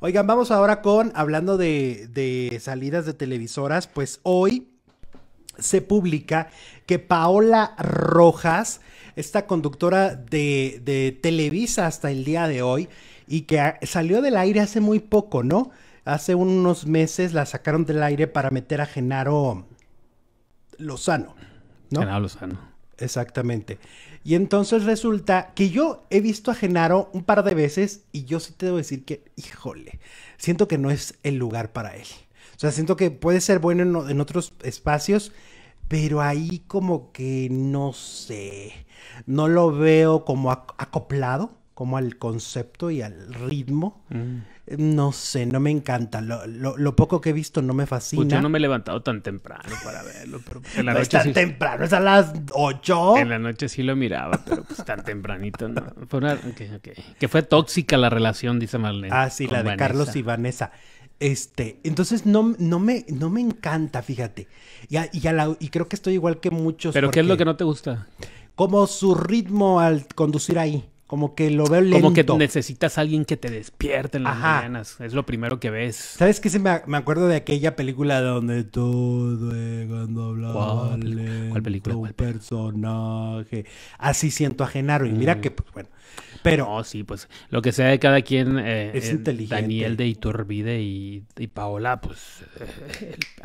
Oigan, vamos ahora con, hablando de, salidas de televisoras, pues hoy se publica que Paola Rojas, esta conductora de, Televisa hasta el día de hoy, y que salió del aire hace muy poco, ¿no? Hace unos meses la sacaron del aire para meter a Genaro Lozano, ¿no? Genaro Lozano. Exactamente. Y entonces resulta que yo he visto a Genaro un par de veces y yo sí te debo decir que, híjole, siento que no es el lugar para él. O sea, siento que puede ser bueno en, otros espacios, pero ahí como que no sé, no lo veo como acoplado como al concepto y al ritmo. Mm. Eh, no sé, no me encanta. Lo, poco que he visto no me fascina. Pues yo no me he levantado tan temprano para verlo. Pero en es tan temprano, es a las 8. En la noche sí lo miraba, pero pues tan tempranito Que fue tóxica la relación, dice Marlene. Ah, sí, la de Carlos y Vanessa. Este, entonces no, no, me, no me encanta, fíjate. Y, y, creo que estoy igual que muchos. ¿Pero qué es lo que no te gusta? Como su ritmo al conducir ahí. Como que lo veo lento. Como que necesitas a alguien que te despierte en las mañanas. Es lo primero que ves. ¿Sabes qué? Se me, acuerdo de aquella película donde todo cuando hablabas ¿Cuál, película? Un personaje. Así siento a Genaro. Y mm. mira que, pues bueno. Pero. sí, pues lo que sea de cada quien. Eh, es eh, inteligente. Daniel de Iturbide y, Paola, pues.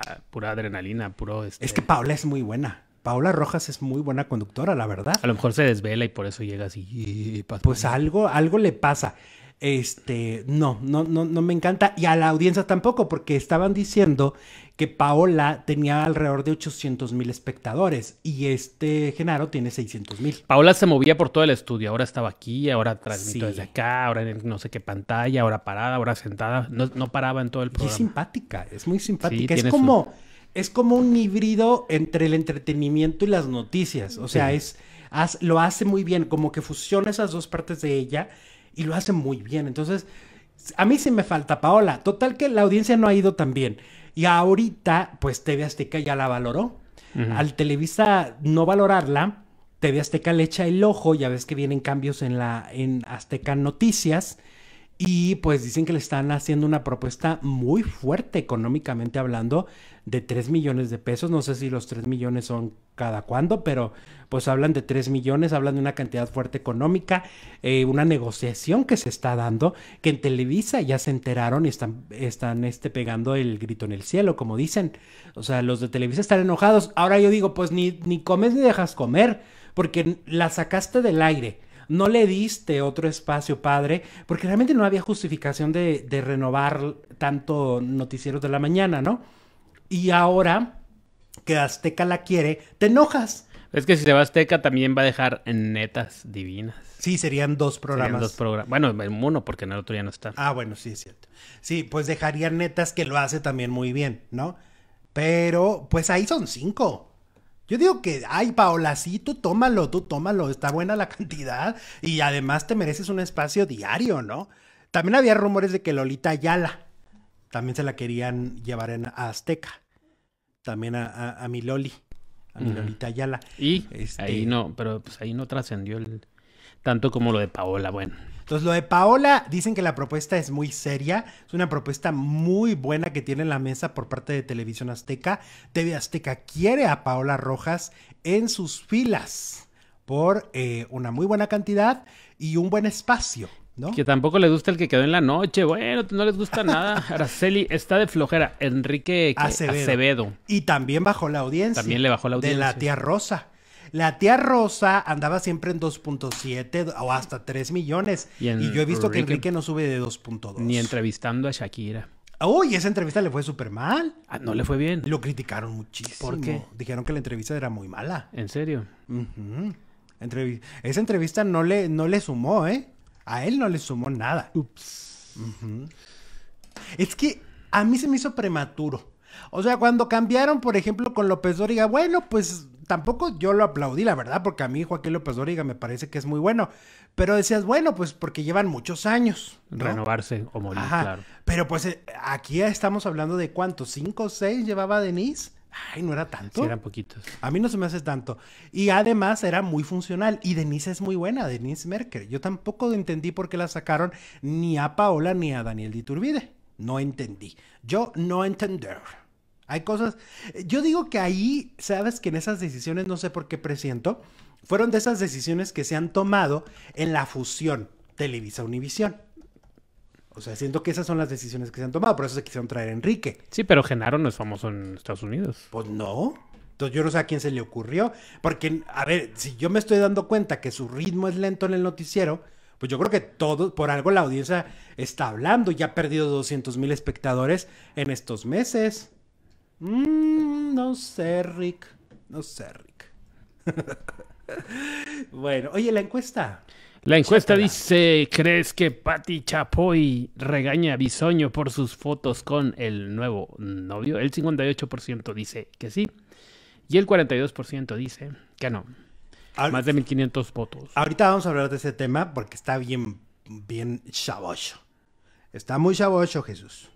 Ah, pura adrenalina, puro. Es este que Paola es muy buena. Paola Rojas es muy buena conductora, la verdad. A lo mejor se desvela y por eso llega así. Pues algo, algo le pasa. Este, no, no, no, no me encanta. Y a la audiencia tampoco, porque estaban diciendo que Paola tenía alrededor de 800 mil espectadores y este Genaro tiene 600 mil. Paola se movía por todo el estudio. Ahora estaba aquí, ahora transmito desde acá, ahora en no sé qué pantalla, ahora parada, ahora sentada. No, paraba en todo el programa. es simpática, es muy simpática. es como es como un híbrido entre el entretenimiento y las noticias. O sea, es lo hace muy bien, como que fusiona esas dos partes de ella y lo hace muy bien. Entonces, a mí sí me falta Paola. Total que la audiencia no ha ido tan bien. Y ahorita, pues TV Azteca ya la valoró. Al Televisa no valorarla, TV Azteca le echa el ojo, ya ves que vienen cambios en la en Azteca Noticias y pues dicen que le están haciendo una propuesta muy fuerte económicamente hablando de 3 millones de pesos. No sé si los 3 millones son cada cuándo, pero pues hablan de 3 millones, hablan de una cantidad fuerte económica, eh, una negociación que se está dando, que en Televisa ya se enteraron y están, están este, pegando el grito en el cielo, como dicen. O sea, los de Televisa están enojados. Ahora yo digo, pues ni, ni comes ni dejas comer, porque la sacaste del aire no le diste otro espacio, padre, porque realmente no había justificación de, renovar tanto noticieros de la mañana, ¿no? Y ahora que Azteca la quiere, te enojas. Es que si se va Azteca también va a dejar netas divinas. Sí, serían dos programas. Serían dos programas. Bueno, uno porque en el otro ya no está. Ah, bueno, sí, es cierto. Sí, pues dejaría netas que lo hace también muy bien, ¿no? Pero, pues ahí son cinco. Yo digo que, ay, Paola, sí, tú tómalo, tú tómalo, está buena la cantidad y además te mereces un espacio diario, ¿no? También había rumores de que Lolita Ayala también se la querían llevar en, a Azteca, también a, a, mi Loli, a mi Lolita Ayala. Y este ahí no, pero pues ahí no trascendió el... tanto como lo de Paola, bueno. Entonces, lo de Paola, dicen que la propuesta es muy seria, es una propuesta muy buena que tiene en la mesa por parte de Televisión Azteca. TV Azteca quiere a Paola Rojas en sus filas por eh, una muy buena cantidad y un buen espacio. ¿No? Que tampoco le gusta el que quedó en la noche. Bueno, no les gusta nada. Araceli está de flojera. Enrique Acevedo. Acevedo. Y también bajó la audiencia. También le bajó la audiencia. De la tía Rosa. La tía Rosa andaba siempre en 2.7 o hasta 3 millones. Y, yo he visto que Enrique no sube de 2.2. Ni entrevistando a Shakira. Uy, esa entrevista le fue súper mal. Ah, no le fue bien. Lo criticaron muchísimo. ¿Por qué? Dijeron que la entrevista era muy mala. ¿En serio? esa entrevista no le, no le sumó, ¿eh? A él no le sumó nada. Ups. Es que a mí se me hizo prematuro. O sea, cuando cambiaron, por ejemplo, con López Dóriga, bueno, pues tampoco yo lo aplaudí, la verdad, porque a mí Joaquín López Dóriga me parece que es muy bueno. Pero decías, bueno, pues porque llevan muchos años. Renovarse o morir, claro. Pero pues eh, aquí estamos hablando de cuántos, cinco o seis llevaba Denise. Ay, no era tanto. Sí, eran poquitos. A mí no se me hace tanto. Y además era muy funcional. Y Denise es muy buena, Denise Merker. Yo tampoco entendí por qué la sacaron ni a Paola ni a Daniel Diturbide. No entendí. Yo no entender. Hay cosas, yo digo que ahí, sabes que en esas decisiones, no sé por qué presiento, fueron de esas decisiones que se han tomado en la fusión Televisa-Univisión. O sea, siento que esas son las decisiones que se han tomado, por eso se quisieron traer a Enrique. Sí, pero Genaro no es famoso en Estados Unidos. Pues no. Entonces yo no sé a quién se le ocurrió, porque, a ver, si yo me estoy dando cuenta que su ritmo es lento en el noticiero, pues yo creo que todo, por algo la audiencia está hablando, y ha perdido 200 mil espectadores en estos meses. Mm, no sé, Rick. No sé, Rick. bueno, oye, la encuesta. La encuesta dice, ¿crees que Patti Chapoy regaña a Bisoño por sus fotos con el nuevo novio? El 58% dice que sí y el 42% dice que no. Más de 1500 votos. Ahorita vamos a hablar de ese tema porque está bien, bien Chavocho, Está muy chavocho Jesús.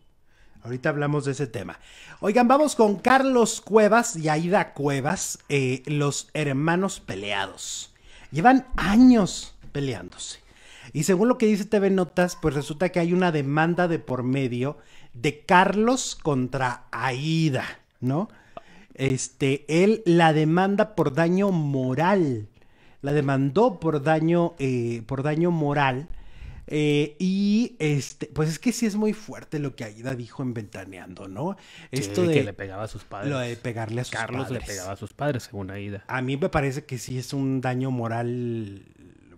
Ahorita hablamos de ese tema. Oigan, vamos con Carlos Cuevas y Aida Cuevas, eh, los hermanos peleados. Llevan años peleándose. Y según lo que dice TV Notas, pues resulta que hay una demanda de por medio de Carlos contra Aida, ¿no? Este, él la demanda por daño moral. La demandó por daño, eh, por daño moral eh, y este, pues es que sí es muy fuerte lo que Aida dijo en Ventaneando, ¿no? Esto de que le pegaba a sus padres. Lo de pegarle a sus Carlos le pegaba a sus padres, según Aida. A mí me parece que sí es un daño moral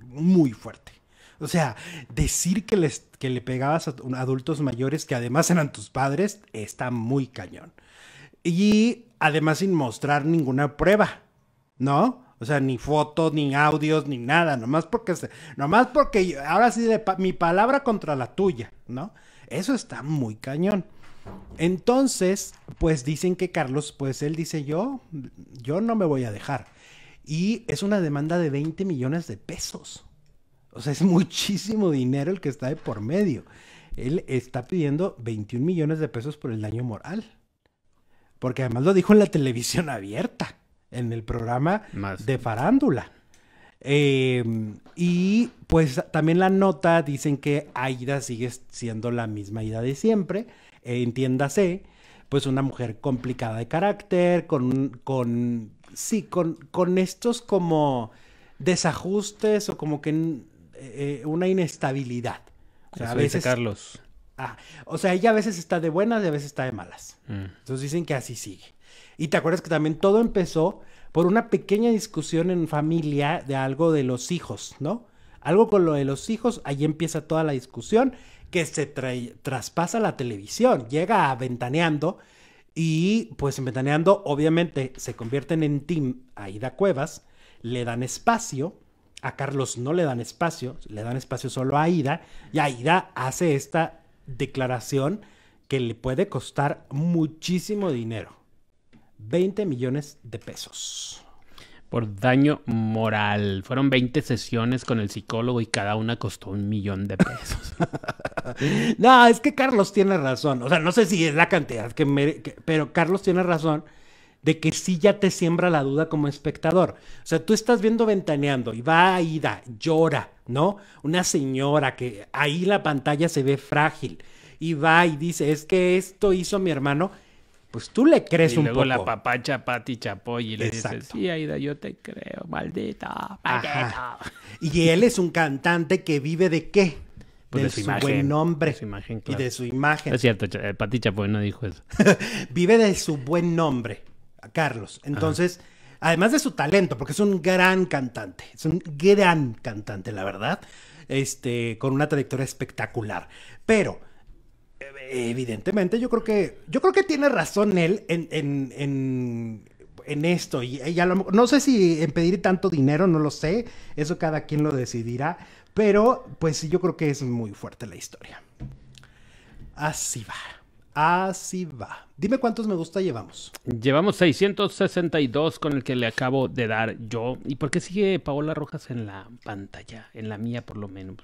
muy fuerte. O sea, decir que, que le pegabas a adultos mayores que además eran tus padres está muy cañón. Y además sin mostrar ninguna prueba, ¿no? O sea, ni fotos, ni audios, ni nada, nomás porque, nomás porque ahora sí, mi palabra contra la tuya, ¿no? Eso está muy cañón. Entonces, pues dicen que Carlos, pues él dice, yo, yo no me voy a dejar. Y es una demanda de 20 millones de pesos. O sea, es muchísimo dinero el que está de por medio. Él está pidiendo 21 millones de pesos por el daño moral. Porque además lo dijo en la televisión abierta en el programa de farándula. Eh, y pues también la nota dicen que Aida sigue siendo la misma Aida de siempre, eh, entiéndase, pues una mujer complicada de carácter, con, con sí, con, con estos como desajustes o como que eh, una inestabilidad. O sea, a veces... Carlos. Ah, o sea, ella a veces está de buenas y a veces está de malas. Mm. Entonces dicen que así sigue. Y te acuerdas que también todo empezó por una pequeña discusión en familia de algo de los hijos, ¿no? Algo con lo de los hijos, ahí empieza toda la discusión que se traspasa traspasa la televisión, llega a Ventaneando y pues en Ventaneando obviamente se convierten en team a Cuevas, le dan espacio, a Carlos no le dan espacio, le dan espacio solo a Aida, y Aida hace esta declaración que le puede costar muchísimo dinero. 20 millones de pesos. Por daño moral. Fueron 20 sesiones con el psicólogo y cada una costó un millón de pesos. no, es que Carlos tiene razón. O sea, no sé si es la cantidad que, me... Pero Carlos tiene razón de que sí ya te siembra la duda como espectador. O sea, tú estás viendo ventaneando y va ida, llora, ¿no? Una señora que ahí la pantalla se ve frágil y va y dice, es que esto hizo mi hermano pues tú le crees y un luego la papacha Pati Chapoy y le dices, sí, Aida, yo te creo, maldita, Y él es un cantante que vive de qué? Pues de, su, buen nombre. De su imagen, Y de su imagen. Es cierto, eh, Pati Chapoy no dijo eso. vive de su buen nombre, Carlos. Entonces... además de su talento, porque es un gran cantante, es un gran cantante, la verdad, este, con una trayectoria espectacular. Pero eh, evidentemente, yo creo que, yo creo que tiene razón él en, en, en, en esto. Y, no sé si en pedir tanto dinero, no lo sé. Eso cada quien lo decidirá. Pero, pues yo creo que es muy fuerte la historia. Así va. Así va. Dime cuántos me gusta llevamos. Llevamos 662 con el que le acabo de dar yo. ¿Y por qué sigue Paola Rojas en la pantalla? En la mía, por lo menos.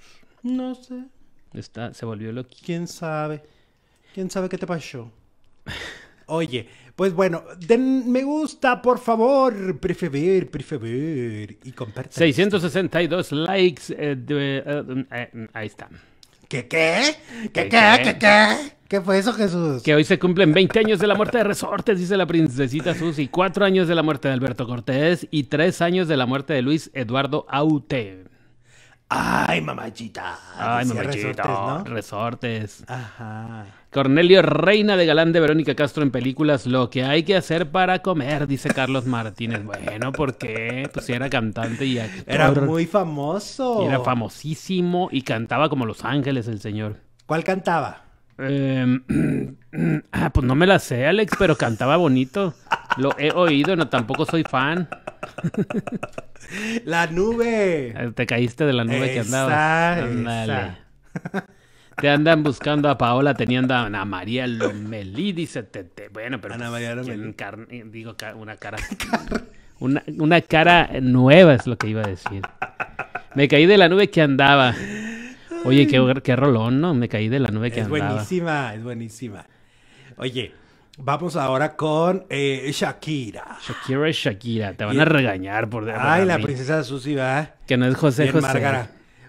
No sé. Está, se volvió loco. ¿Quién sabe? ¿Quién sabe qué te pasó? Oye, pues bueno, den me gusta, por favor, prefever, ver. y compartir. 662 likes. Eh, eh, eh, ahí está. ¿Qué qué? ¿Qué qué? ¿Qué qué? ¿Qué fue eso, Jesús? Que hoy se cumplen 20 años de la muerte de Resortes, dice la princesita Susi, 4 años de la muerte de Alberto Cortés y 3 años de la muerte de Luis Eduardo Aute. Ay, mamachita. Ay, mamachita. Resortes, resortes. Ajá. Cornelio, reina de galán de Verónica Castro en películas, lo que hay que hacer para comer, dice Carlos Martínez. Bueno, porque pues era cantante y actor. Era muy famoso. era famosísimo y cantaba como Los Ángeles el señor. ¿Cuál cantaba? Em, ah, pues no me la sé, Alex, pero cantaba bonito. Lo he oído, no tampoco soy fan. La nube. Eh, te caíste de la nube que andabas. Te andan buscando a Paola, teniendo a Ana María Lomelí, dice Bueno, pero. Pues, digo, una cara. Una, una cara nueva es lo que iba a decir. Me caí de la nube que andaba. Oye, qué, rolón, ¿no? Me caí de la nube que andaba. Es buenísima, es buenísima. Oye, vamos ahora con eh, Shakira. Shakira es Shakira. Te van a regañar por... Ay, la princesa Susi, va. Que no es José Bien, José.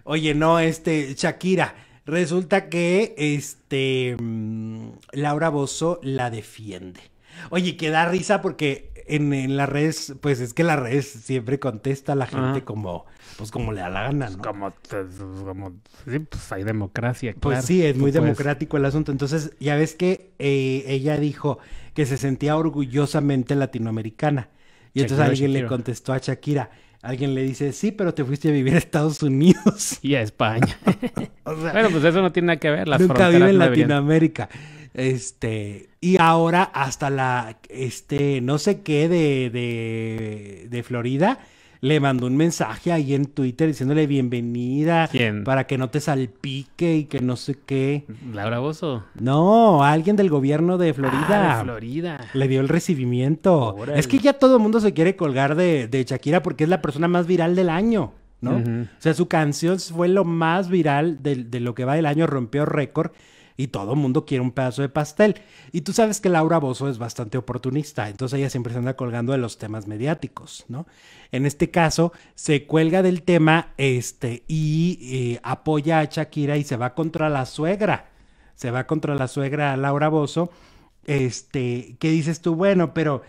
Oye, no, este, Shakira. Resulta que, este, mm, Laura Bozzo la defiende. Oye, que da risa porque en, en, las redes, pues es que las redes siempre contesta a la gente ah. como, pues como le da la gana, pues ¿no? como, pues pues hay democracia, claro. Pues sí, es muy democrático el asunto. Entonces, ya ves que eh, ella dijo que se sentía orgullosamente latinoamericana. Y entonces alguien le contestó a Shakira, alguien le dice, sí, pero te fuiste a vivir a Estados Unidos. Y a España. bueno, pues eso no tiene nada que ver. nunca vive en Latinoamérica. Este, y ahora hasta la, este, no sé qué de, de, de Florida, le mandó un mensaje ahí en Twitter diciéndole bienvenida ¿Quién? para que no te salpique y que no sé qué. Laura Bozo. No, alguien del gobierno de Florida. Ah, de Florida. Le dio el recibimiento. Es que ya todo el mundo se quiere colgar de, de, Shakira porque es la persona más viral del año. ¿no? O sea, su canción fue lo más viral de, de lo que va del año, rompió récord y todo mundo quiere un pedazo de pastel. Y tú sabes que Laura Bozo es bastante oportunista, entonces ella siempre se anda colgando de los temas mediáticos, ¿no? En este caso, se cuelga del tema este, y eh, apoya a Shakira y se va contra la suegra. Se va contra la suegra Laura Bozo. Este, ¿qué dices tú? Bueno, pero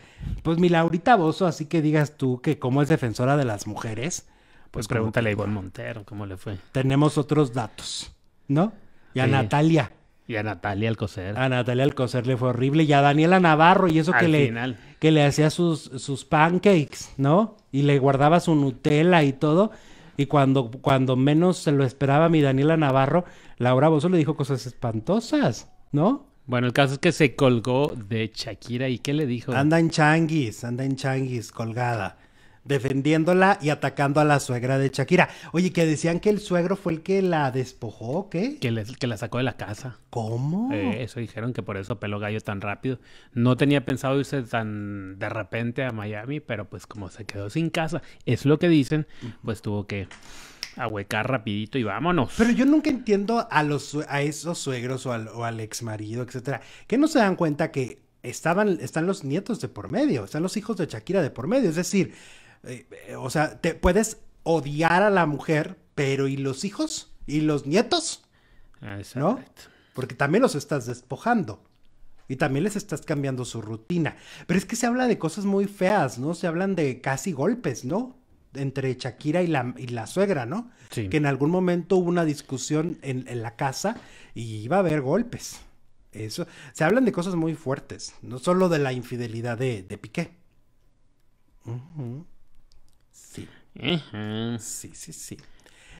pues mi Laurita Bozo, así que digas tú que como es defensora de las mujeres. Pues, pues pregúntale a Ivonne Montero cómo le fue. Tenemos otros datos, ¿no? Y a Natalia y a Natalia Alcocer. A Natalia Alcocer le fue horrible. Y a Daniela Navarro, y eso que le, que le hacía sus, sus pancakes, ¿no? Y le guardaba su Nutella y todo. Y cuando, cuando menos se lo esperaba mi Daniela Navarro, Laura Bozo le dijo cosas espantosas, ¿no? Bueno, el caso es que se colgó de Shakira. ¿Y qué le dijo? Anda en changuis, anda en changuis, colgada defendiéndola y atacando a la suegra de Shakira. Oye, que decían que el suegro fue el que la despojó, ¿qué? Que, que la sacó de la casa. ¿Cómo? Eh, eso dijeron que por eso peló gallo tan rápido. No tenía pensado irse tan de repente a Miami, pero pues como se quedó sin casa, es lo que dicen, pues tuvo que ahuecar rapidito y vámonos. Pero yo nunca entiendo a los a esos suegros o al, o al ex marido, etcétera, que no se dan cuenta que estaban, están los nietos de por medio, están los hijos de Shakira de por medio. Es decir, eh, eh, o sea, te puedes odiar a la mujer, pero ¿y los hijos? ¿Y los nietos? Ah, ¿No? Porque también los estás despojando. Y también les estás cambiando su rutina. Pero es que se habla de cosas muy feas, ¿no? Se hablan de casi golpes, ¿no? Entre Shakira y la, la suegra, ¿no? Que en algún momento hubo una discusión en, la casa y iba a haber golpes. Eso. Se hablan de cosas muy fuertes, no solo de la infidelidad de, Piqué. Uhum. Sim, sim, sim.